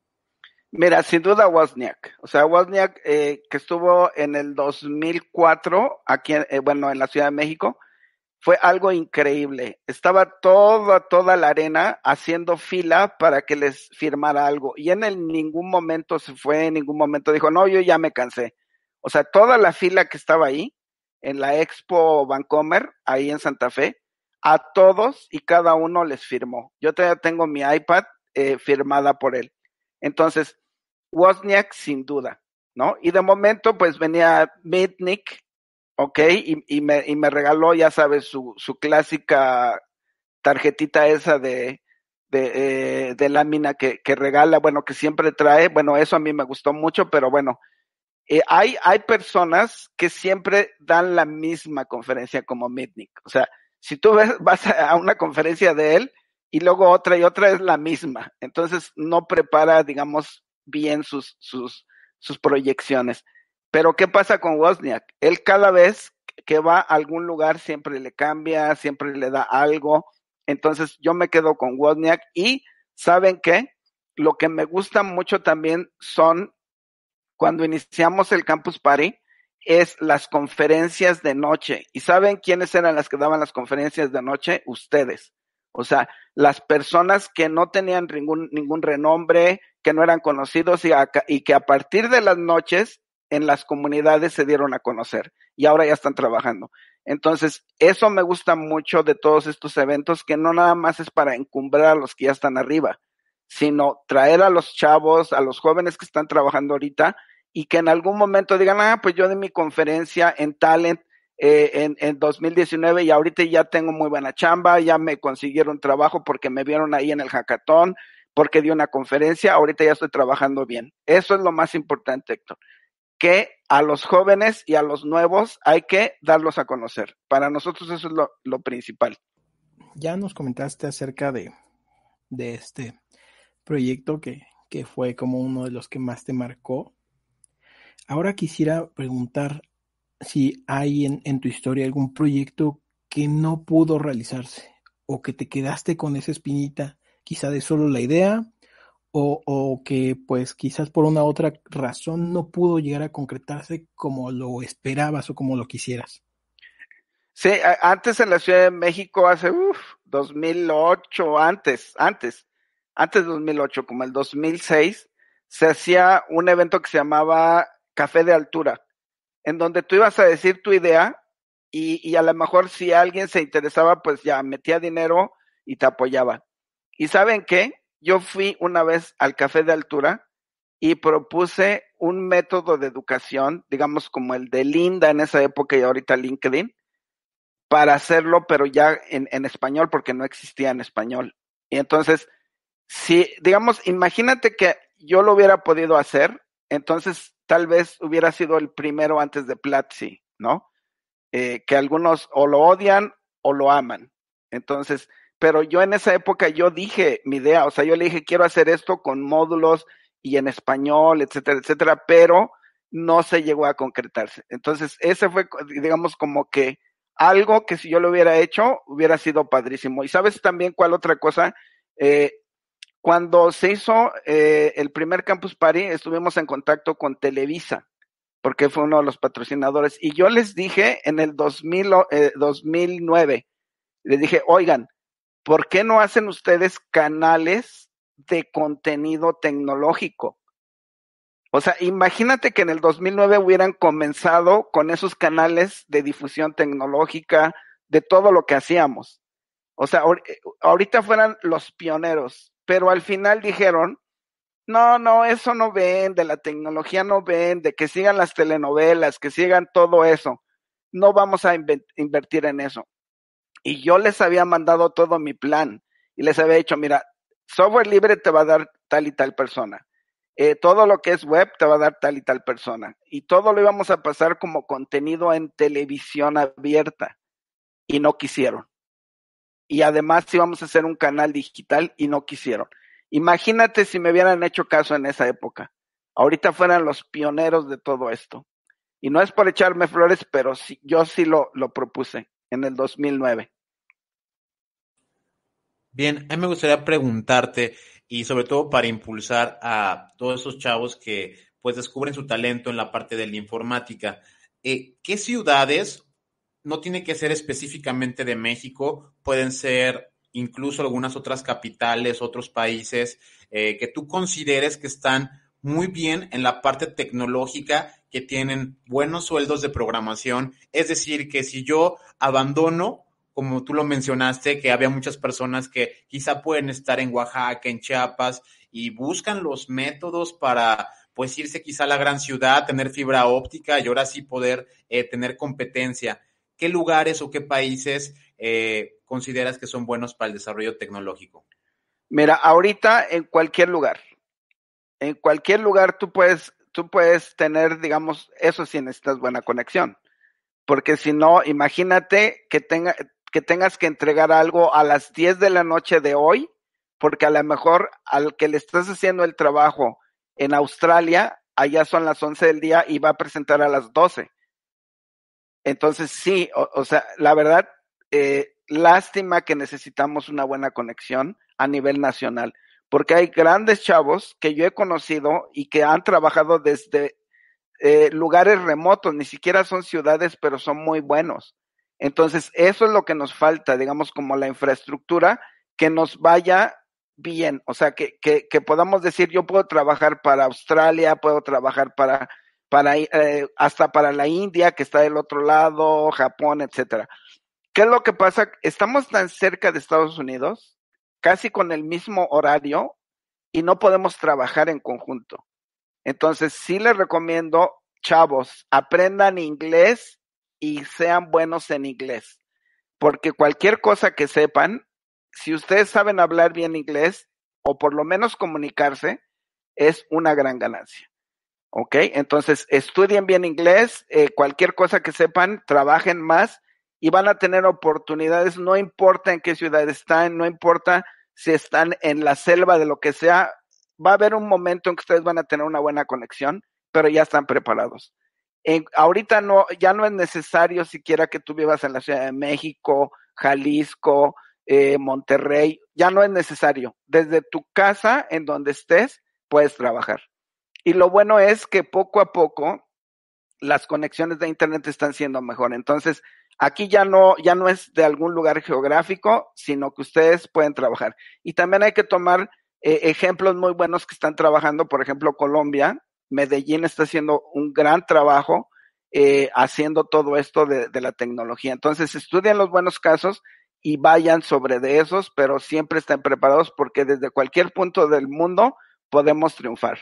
Mira, sin duda Wozniak. O sea, Wozniak que estuvo en el 2004 aquí, bueno, en la Ciudad de México, fue algo increíble. Estaba toda, toda la arena haciendo fila para que les firmara algo. Y en ningún momento se fue, en ningún momento dijo, no, yo ya me cansé. O sea, toda la fila que estaba ahí, en la Expo Vancomer, ahí en Santa Fe, a todos y cada uno les firmó. Yo todavía tengo mi iPad eh, firmada por él. Entonces, Wozniak sin duda, ¿no? Y de momento, pues venía Mitnick, Ok, y, y, me, y me regaló, ya sabes, su, su clásica tarjetita esa de, eh, de, lámina que, que, regala, bueno, que siempre trae. Bueno, eso a mí me gustó mucho, pero bueno, eh, hay, hay personas que siempre dan la misma conferencia como Mitnick. O sea, si tú vas a una conferencia de él y luego otra y otra es la misma. Entonces no prepara, digamos, bien sus, sus, sus proyecciones. Pero ¿qué pasa con Wozniak? Él cada vez que va a algún lugar siempre le cambia, siempre le da algo. Entonces yo me quedo con Wozniak y ¿saben qué? Lo que me gusta mucho también son cuando iniciamos el Campus Party es las conferencias de noche. ¿Y saben quiénes eran las que daban las conferencias de noche? Ustedes. O sea, las personas que no tenían ningún, ningún renombre, que no eran conocidos y que a partir de las noches en las comunidades se dieron a conocer y ahora ya están trabajando. Entonces, eso me gusta mucho de todos estos eventos, que no nada más es para encumbrar a los que ya están arriba, sino traer a los chavos, a los jóvenes que están trabajando ahorita y que en algún momento digan, ah, pues yo di mi conferencia en Talent eh, en, en 2019 y ahorita ya tengo muy buena chamba, ya me consiguieron trabajo porque me vieron ahí en el hackathon, porque di una conferencia, ahorita ya estoy trabajando bien. Eso es lo más importante, Héctor que a los jóvenes y a los nuevos hay que darlos a conocer. Para nosotros eso es lo, principal. Ya nos comentaste acerca de, de este proyecto que, que, fue como uno de los que más te marcó. Ahora quisiera preguntar si hay en, en tu historia algún proyecto que no pudo realizarse o que te quedaste con esa espinita, quizá de solo la idea o, que pues quizás por una otra razón no pudo llegar a concretarse como lo esperabas o como lo quisieras. Sí, antes en la Ciudad de México hace 2008, antes, antes, antes de 2008, como el 2006, se hacía un evento que se llamaba Café de Altura, en donde tú ibas a decir tu idea y, y a lo mejor si alguien se interesaba, pues ya metía dinero y te apoyaba. ¿Y saben qué? yo fui una vez al café de altura y propuse un método de educación, digamos como el de Linda en esa época y ahorita LinkedIn, para hacerlo, pero ya en, español, porque no existía en español. Y entonces, si, digamos, imagínate que yo lo hubiera podido hacer, entonces tal vez hubiera sido el primero antes de Platzi, ¿no? Eh, que algunos o lo odian o lo aman. Entonces, pero yo en esa época yo dije mi idea, o sea, yo le dije, quiero hacer esto con módulos y en español, etcétera, etcétera, pero no se llegó a concretarse. Entonces, ese fue, digamos, como que algo que si yo lo hubiera hecho, hubiera sido padrísimo. Y sabes también cuál otra cosa, eh, cuando se hizo eh, el primer Campus Party, estuvimos en contacto con Televisa, porque fue uno de los patrocinadores, y yo les dije en el 2000, 2009, eh, les dije, oigan, ¿por qué no hacen ustedes canales de contenido tecnológico? O sea, imagínate que en el 2009 hubieran comenzado con esos canales de difusión tecnológica, de todo lo que hacíamos. O sea, eh, ahorita fueran los pioneros, pero al final dijeron, no, no, eso no vende, la tecnología no vende, que sigan las telenovelas, que sigan todo eso. No vamos a invertir en eso. Y yo les había mandado todo mi plan y les había dicho, mira, software libre te va a dar tal y tal persona. Eh, todo lo que es web te va a dar tal y tal persona. Y todo lo íbamos a pasar como contenido en televisión abierta. Y no quisieron. Y además íbamos a hacer un canal digital y no quisieron. Imagínate si me hubieran hecho caso en esa época. Ahorita fueran los pioneros de todo esto. Y no es por echarme flores, pero yo sí lo, lo propuse en el 2009. Bien, a mí me gustaría preguntarte, y sobre todo para impulsar a todos esos chavos que pues descubren su talento en la parte de la informática, eh, ¿qué ciudades, no tiene que ser específicamente de México, pueden ser incluso algunas otras capitales, otros países, eh, que tú consideres que están muy bien en la parte tecnológica, que tienen buenos sueldos de programación. Es decir, que si yo abandono como tú lo mencionaste, que había muchas personas que quizá pueden estar en Oaxaca, en Chiapas, y buscan los métodos para pues irse quizá a la gran ciudad, tener fibra óptica y ahora sí poder eh, tener competencia. ¿Qué lugares o qué países eh, consideras que son buenos para el desarrollo tecnológico? Mira, ahorita en cualquier lugar, en cualquier lugar tú puedes, tú puedes tener, digamos, eso si necesitas buena conexión. Porque si no, imagínate que tenga, que tengas que entregar algo a las 10 de la noche de hoy, porque a lo mejor al que le estás haciendo el trabajo en Australia, allá son las 11 del día y va a presentar a las 12. Entonces, sí, o, sea, la verdad, eh, lástima que necesitamos una buena conexión a nivel nacional, porque hay grandes chavos que yo he conocido y que han trabajado desde eh, lugares remotos, ni siquiera son ciudades, pero son muy buenos. Entonces, eso es lo que nos falta, digamos, como la infraestructura que nos vaya bien, o sea, que, que, podamos decir, yo puedo trabajar para Australia, puedo trabajar para, para eh, hasta para la India, que está del otro lado, Japón, etcétera. ¿Qué es lo que pasa? Estamos tan cerca de Estados Unidos, casi con el mismo horario, y no podemos trabajar en conjunto. Entonces, sí les recomiendo, chavos, aprendan inglés y sean buenos en inglés. Porque cualquier cosa que sepan, si ustedes saben hablar bien inglés o por lo menos comunicarse, es una gran ganancia. ¿Ok? Entonces, estudien bien inglés, eh, cualquier cosa que sepan, trabajen más y van a tener oportunidades, no importa en qué ciudad están, no importa si están en la selva de lo que sea, va a haber un momento en que ustedes van a tener una buena conexión, pero ya están preparados ahorita no, ya no es necesario siquiera que tú vivas en la Ciudad de México, Jalisco, eh, Monterrey, ya no es necesario. Desde tu casa, en donde estés, puedes trabajar. Y lo bueno es que poco a poco las conexiones de Internet están siendo mejor. Entonces, aquí ya no, ya no es de algún lugar geográfico, sino que ustedes pueden trabajar. Y también hay que tomar eh, ejemplos muy buenos que están trabajando, por ejemplo, Colombia, Medellín está haciendo un gran trabajo eh, haciendo todo esto de, la tecnología. Entonces, estudien los buenos casos y vayan sobre de esos, pero siempre estén preparados porque desde cualquier punto del mundo podemos triunfar.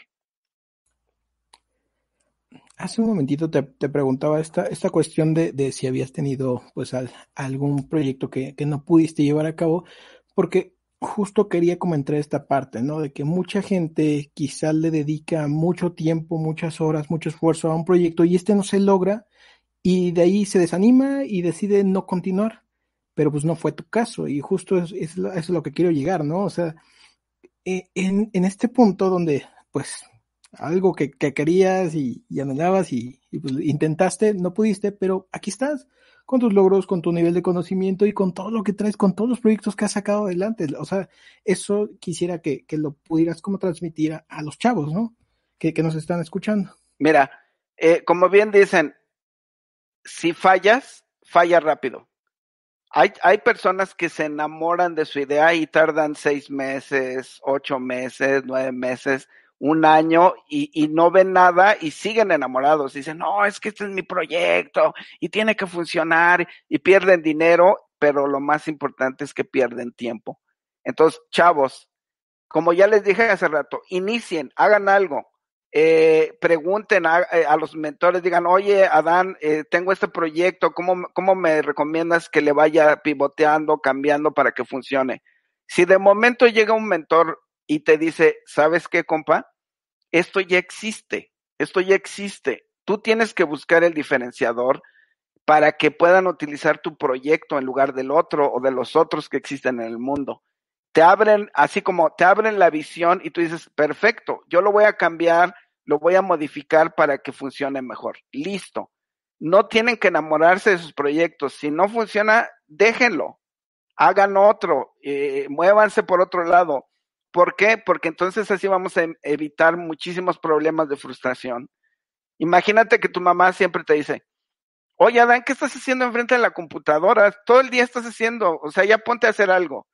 Hace un momentito te, preguntaba esta, esta cuestión de, si habías tenido pues algún proyecto que, que no pudiste llevar a cabo, porque justo quería comentar esta parte, ¿no? De que mucha gente quizá le dedica mucho tiempo, muchas horas, mucho esfuerzo a un proyecto y este no se logra y de ahí se desanima y decide no continuar, pero pues no fue tu caso y justo es, es, lo que quiero llegar, ¿no? O sea, eh, en, en este punto donde pues algo que, querías y, anhelabas y, y pues, intentaste, no pudiste, pero aquí estás con tus logros, con tu nivel de conocimiento y con todo lo que traes, con todos los proyectos que has sacado adelante. O sea, eso quisiera que, que lo pudieras como transmitir a, los chavos, ¿no? Que, que, nos están escuchando. Mira, eh, como bien dicen, si fallas, falla rápido. Hay, hay, personas que se enamoran de su idea y tardan seis meses, ocho meses, nueve meses un año y, no ven nada y siguen enamorados. Dicen, no, es que este es mi proyecto y tiene que funcionar y pierden dinero, pero lo más importante es que pierden tiempo. Entonces, chavos, como ya les dije hace rato, inicien, hagan algo. Eh, pregunten eh, a, los mentores, digan, oye, Adán, eh, tengo este proyecto, ¿cómo, ¿cómo me recomiendas que le vaya pivoteando, cambiando para que funcione? Si de momento llega un mentor y te dice, ¿sabes qué, compa? Esto ya existe, esto ya existe. Tú tienes que buscar el diferenciador para que puedan utilizar tu proyecto en lugar del otro o de los otros que existen en el mundo. Te abren, así como te abren la visión y tú dices, perfecto, yo lo voy a cambiar, lo voy a modificar para que funcione mejor. Listo. No tienen que enamorarse de sus proyectos. Si no funciona, déjenlo. Hagan otro, eh, muévanse por otro lado ¿Por qué? Porque entonces así vamos a em, evitar muchísimos problemas de frustración. Imagínate que tu mamá siempre te dice, oye Adán, ¿qué estás haciendo enfrente de la computadora? Todo el día estás haciendo, o sea, ya ponte a hacer algo.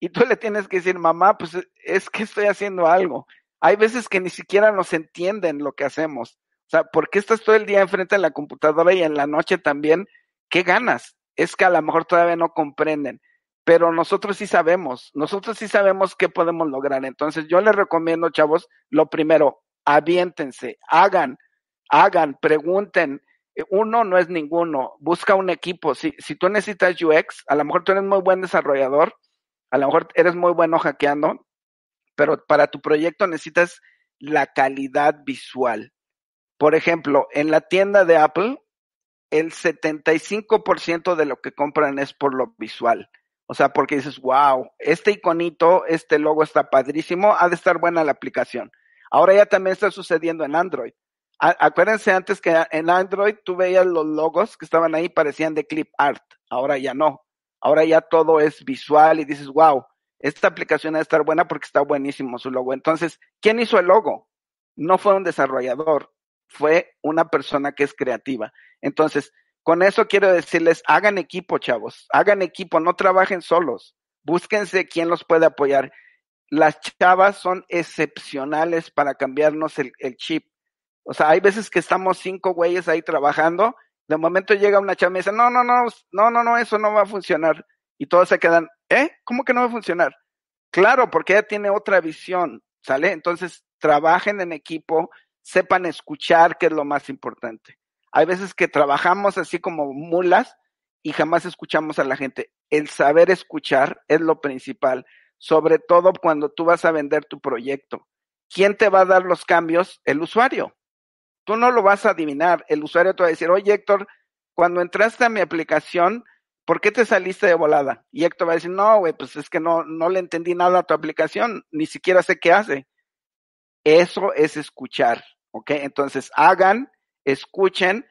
Y tú le tienes que decir, mamá, pues eh, es que estoy haciendo algo. Hay veces que ni siquiera nos entienden lo que hacemos. O sea, ¿por qué estás todo el día enfrente de la computadora y en la noche también? ¿Qué ganas? Es que a lo mejor todavía no comprenden pero nosotros sí sabemos, nosotros sí sabemos qué podemos lograr. Entonces yo les recomiendo, chavos, lo primero, aviéntense, hagan, hagan, pregunten. Eh, uno no es ninguno, busca un equipo. Si, tú necesitas UX, a lo mejor tú eres muy buen desarrollador, a lo mejor eres muy bueno hackeando, pero para tu proyecto necesitas la calidad visual. Por ejemplo, en la tienda de Apple, el 75% de lo que compran es por lo visual o sea, porque dices, wow, este iconito, este logo está padrísimo, ha de estar buena la aplicación. Ahora ya también está sucediendo en Android. acuérdense antes que en Android tú veías los logos que estaban ahí, parecían de clip art. Ahora ya no. Ahora ya todo es visual y dices, wow, esta aplicación ha de estar buena porque está buenísimo su logo. Entonces, ¿quién hizo el logo? No fue un desarrollador, fue una persona que es creativa. Entonces, con eso quiero decirles, hagan equipo, chavos, hagan equipo, no trabajen solos, búsquense quién los puede apoyar. Las chavas son excepcionales para cambiarnos el, chip. O sea, hay veces que estamos cinco güeyes ahí trabajando, de momento llega una chava y dice, no, no, no, no, no, no, eso no va a funcionar. Y todos se quedan, ¿eh? ¿Cómo que no va a funcionar? Claro, porque ella tiene otra visión, ¿sale? Entonces, trabajen en equipo, sepan escuchar, que es lo más importante. Hay veces que trabajamos así como mulas y jamás escuchamos a la gente. El saber escuchar es lo principal, sobre todo cuando tú vas a vender tu proyecto. ¿Quién te va a dar los cambios? El usuario. Tú no lo vas a adivinar. El usuario te va a decir, oye Héctor, cuando entraste a mi aplicación, ¿por qué te saliste de volada? Y Héctor va a decir, no, güey, pues es que no, no le entendí nada a tu aplicación, ni siquiera sé qué hace. Eso es escuchar, ¿ok? Entonces hagan escuchen,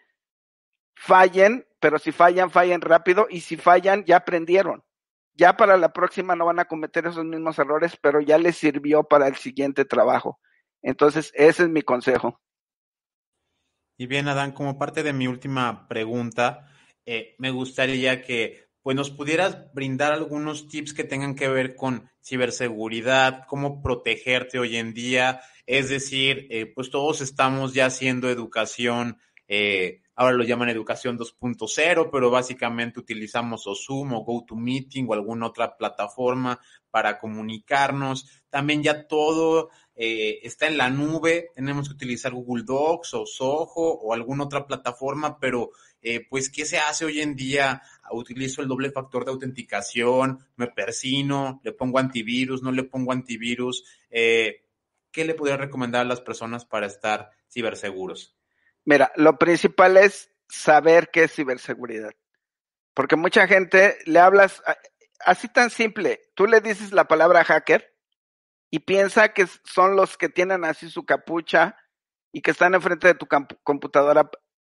fallen, pero si fallan, fallen rápido y si fallan, ya aprendieron. Ya para la próxima no van a cometer esos mismos errores, pero ya les sirvió para el siguiente trabajo. Entonces, ese es mi consejo. Y bien, Adán, como parte de mi última pregunta, eh, me gustaría que pues nos pudieras brindar algunos tips que tengan que ver con ciberseguridad, cómo protegerte hoy en día. Es decir, eh, pues todos estamos ya haciendo educación, eh, ahora lo llaman educación 2.0, pero básicamente utilizamos o Zoom o GoToMeeting o alguna otra plataforma para comunicarnos. También ya todo eh, está en la nube, tenemos que utilizar Google Docs o Soho o alguna otra plataforma, pero eh, pues, ¿qué se hace hoy en día? Utilizo el doble factor de autenticación, me persino, le pongo antivirus, no le pongo antivirus. Eh, ¿Qué le podría recomendar a las personas para estar ciberseguros? Mira, lo principal es saber qué es ciberseguridad. Porque mucha gente le hablas así tan simple. Tú le dices la palabra hacker y piensa que son los que tienen así su capucha y que están enfrente de tu computadora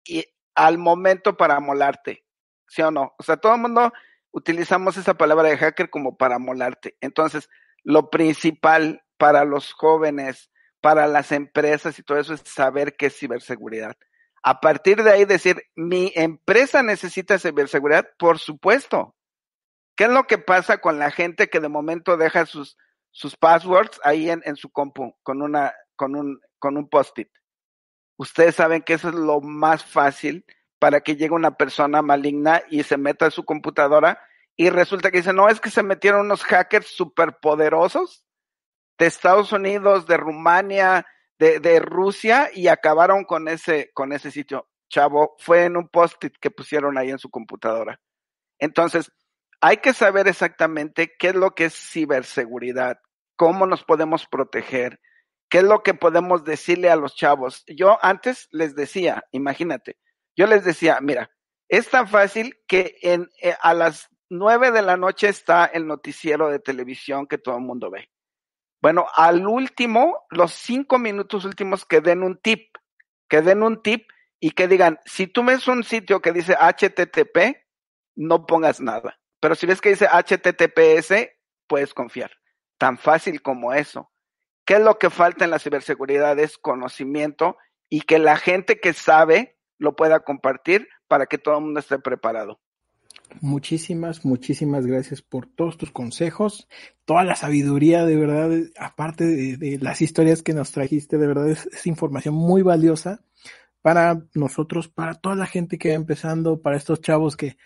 y al momento para molarte, ¿sí o no? O sea, todo el mundo utilizamos esa palabra de hacker como para molarte. Entonces, lo principal para los jóvenes, para las empresas y todo eso es saber qué es ciberseguridad. A partir de ahí decir, mi empresa necesita ciberseguridad, por supuesto. ¿Qué es lo que pasa con la gente que de momento deja sus, sus passwords ahí en, en su compu con, una, con un, con un post-it? Ustedes saben que eso es lo más fácil para que llegue una persona maligna y se meta en su computadora y resulta que dice, no, es que se metieron unos hackers superpoderosos de Estados Unidos, de Rumania, de, Rusia y acabaron con ese, con ese sitio. Chavo, fue en un post-it que pusieron ahí en su computadora. Entonces, hay que saber exactamente qué es lo que es ciberseguridad, cómo nos podemos proteger, ¿Qué es lo que podemos decirle a los chavos? Yo antes les decía, imagínate, yo les decía, mira, es tan fácil que en, eh, a las nueve de la noche está el noticiero de televisión que todo el mundo ve. Bueno, al último, los cinco minutos últimos que den un tip, que den un tip y que digan, si tú ves un sitio que dice HTTP, no pongas nada. Pero si ves que dice HTTPS, puedes confiar. Tan fácil como eso. ¿Qué es lo que falta en la ciberseguridad? Es conocimiento y que la gente que sabe lo pueda compartir para que todo el mundo esté preparado. Muchísimas, muchísimas gracias por todos tus consejos, toda la sabiduría, de verdad, aparte de, las historias que nos trajiste, de verdad es, información muy valiosa para nosotros, para toda la gente que va empezando, para estos chavos que,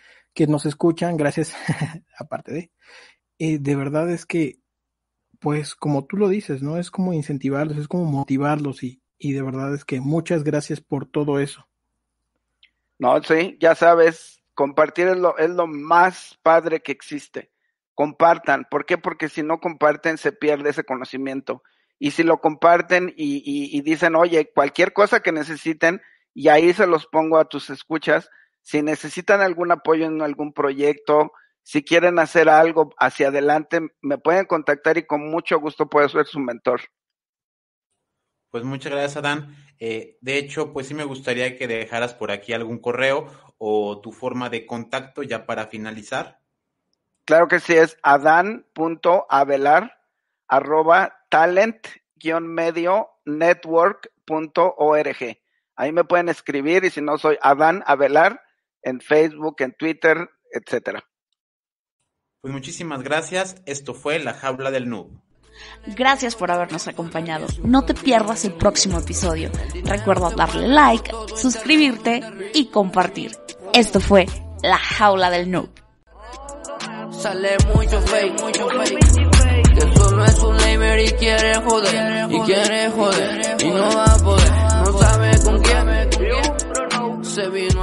nos escuchan, gracias, aparte de, eh, de verdad es que pues como tú lo dices, ¿no? Es como incentivarlos, es como motivarlos y, y de verdad es que muchas gracias por todo eso. No, sí, ya sabes, compartir es lo, es lo más padre que existe. Compartan. ¿Por qué? Porque si no comparten se pierde ese conocimiento. Y si lo comparten y, y dicen, oye, cualquier cosa que necesiten, y ahí se los pongo a tus escuchas, si necesitan algún apoyo en algún proyecto, si quieren hacer algo hacia adelante, me pueden contactar y con mucho gusto puedo ser su mentor. Pues muchas gracias, Adán. Eh, de hecho, pues sí me gustaría que dejaras por aquí algún correo o tu forma de contacto ya para finalizar. Claro que sí, es adan.avelar medio networkorg Ahí me pueden escribir y si no soy Adán Avelar en Facebook, en Twitter, etcétera. Pues muchísimas gracias. Esto fue La Jaula del Noob. Gracias por habernos acompañado. No te pierdas el próximo episodio. Recuerda darle like, suscribirte y compartir. Esto fue La Jaula del Noob. Sale